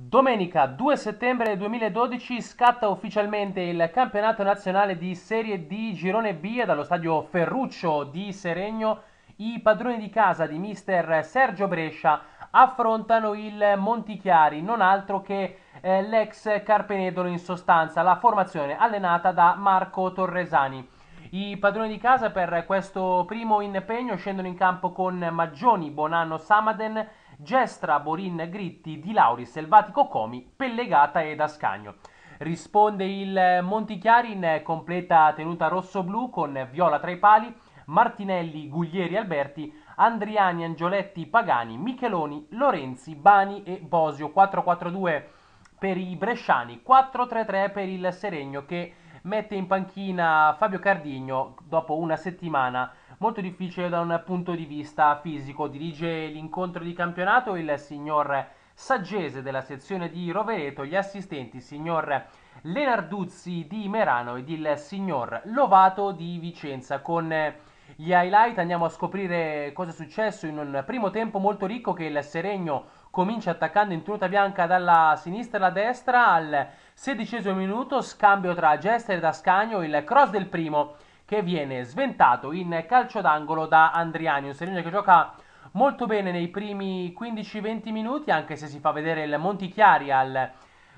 Domenica 2 settembre 2012 scatta ufficialmente il campionato nazionale di Serie D Girone B dallo stadio Ferruccio di Seregno i padroni di casa di mister Sergio Brescia affrontano il Montichiari, non altro che eh, l'ex Carpenedolo in sostanza, la formazione allenata da Marco Torresani. I padroni di casa per questo primo impegno scendono in campo con Maggioni, Bonanno, Samaden Gestra Borin Gritti, Di Lauri, Selvatico Comi, Pellegata ed Ascagno. Risponde il Montichiari in completa tenuta rosso-blu con Viola tra i pali, Martinelli, Guglieri, Alberti, Andriani, Angioletti, Pagani, Micheloni, Lorenzi, Bani e Bosio. 4-4-2 per i Bresciani, 4-3-3 per il Seregno che mette in panchina Fabio Cardigno dopo una settimana molto difficile da un punto di vista fisico. Dirige l'incontro di campionato il signor Saggese della sezione di Rovereto, gli assistenti signor Lenarduzzi di Merano ed il signor Lovato di Vicenza. Con gli highlight andiamo a scoprire cosa è successo in un primo tempo molto ricco che il Seregno comincia attaccando in tuta bianca dalla sinistra alla destra al sedicesimo minuto, scambio tra Gester e Dascagno, il cross del primo che viene sventato in calcio d'angolo da Andriani, un Serino che gioca molto bene nei primi 15-20 minuti, anche se si fa vedere il Montichiari al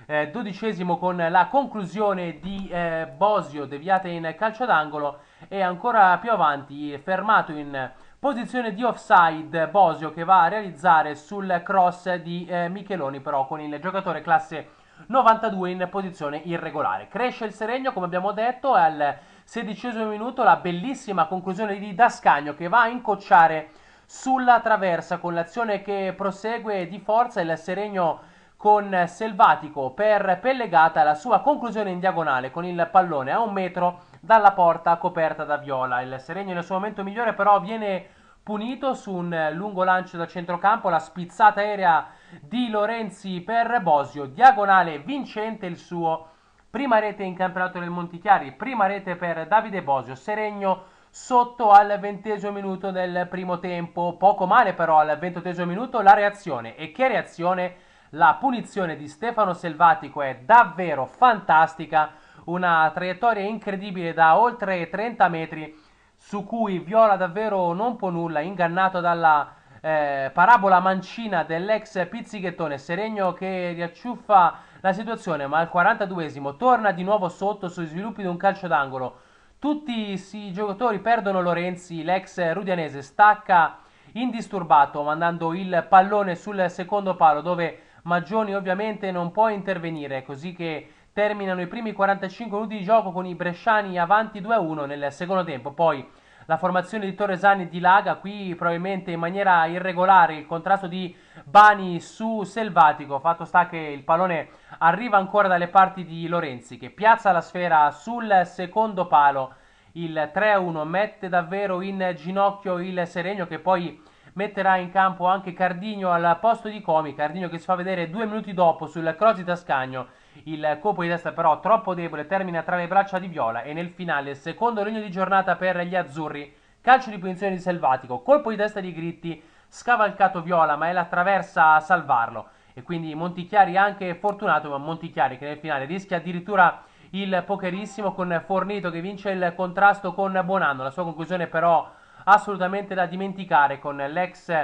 eh, dodicesimo con la conclusione di eh, Bosio deviata in calcio d'angolo e ancora più avanti fermato in posizione di offside Bosio che va a realizzare sul cross di eh, Micheloni però con il giocatore classe 92 in posizione irregolare. Cresce il Seregno, come abbiamo detto, al sedicesimo minuto la bellissima conclusione di Dascagno che va a incocciare sulla traversa con l'azione che prosegue di forza il Seregno con Selvatico per Pellegata la sua conclusione in diagonale con il pallone a un metro dalla porta coperta da Viola. Il Seregno nel suo momento migliore però viene punito su un lungo lancio da centrocampo, la spizzata aerea di Lorenzi per Bosio, diagonale vincente il suo prima rete in campionato del Montichiari, prima rete per Davide Bosio, Seregno sotto al ventesimo minuto del primo tempo, poco male però al ventottesimo minuto la reazione e che reazione la punizione di Stefano Selvatico è davvero fantastica, una traiettoria incredibile da oltre 30 metri su cui Viola davvero non può nulla, ingannato dalla eh, parabola mancina dell'ex pizzichettone Serenio che riacciuffa la situazione, ma al 42esimo torna di nuovo sotto sui sviluppi di un calcio d'angolo. Tutti i giocatori perdono Lorenzi, l'ex Rudianese stacca indisturbato mandando il pallone sul secondo palo dove Maggioni ovviamente non può intervenire, così che terminano i primi 45 minuti di gioco con i bresciani avanti 2-1 nel secondo tempo. Poi la formazione di Torresani dilaga qui probabilmente in maniera irregolare il contrasto di Bani su Selvatico, fatto sta che il pallone arriva ancora dalle parti di Lorenzi che piazza la sfera sul secondo palo, il 3-1 mette davvero in ginocchio il Serenio che poi metterà in campo anche Cardigno al posto di Comi, Cardigno che si fa vedere due minuti dopo sul cross di Tascagno il colpo di testa però troppo debole termina tra le braccia di Viola e nel finale secondo regno di giornata per gli azzurri. Calcio di punizione di Selvatico, colpo di testa di Gritti, scavalcato Viola ma è la traversa a salvarlo. E quindi Montichiari anche fortunato, ma Montichiari che nel finale rischia addirittura il pokerissimo con Fornito che vince il contrasto con Buonanno. La sua conclusione però assolutamente da dimenticare con l'ex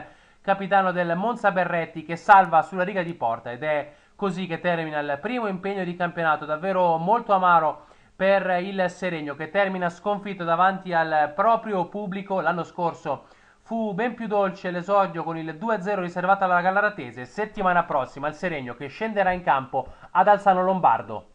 capitano del Monza Berretti che salva sulla riga di porta ed è così che termina il primo impegno di campionato davvero molto amaro per il Seregno che termina sconfitto davanti al proprio pubblico l'anno scorso. Fu ben più dolce l'esordio con il 2-0 riservato alla Gallaratese. Settimana prossima il Seregno che scenderà in campo ad Alzano Lombardo.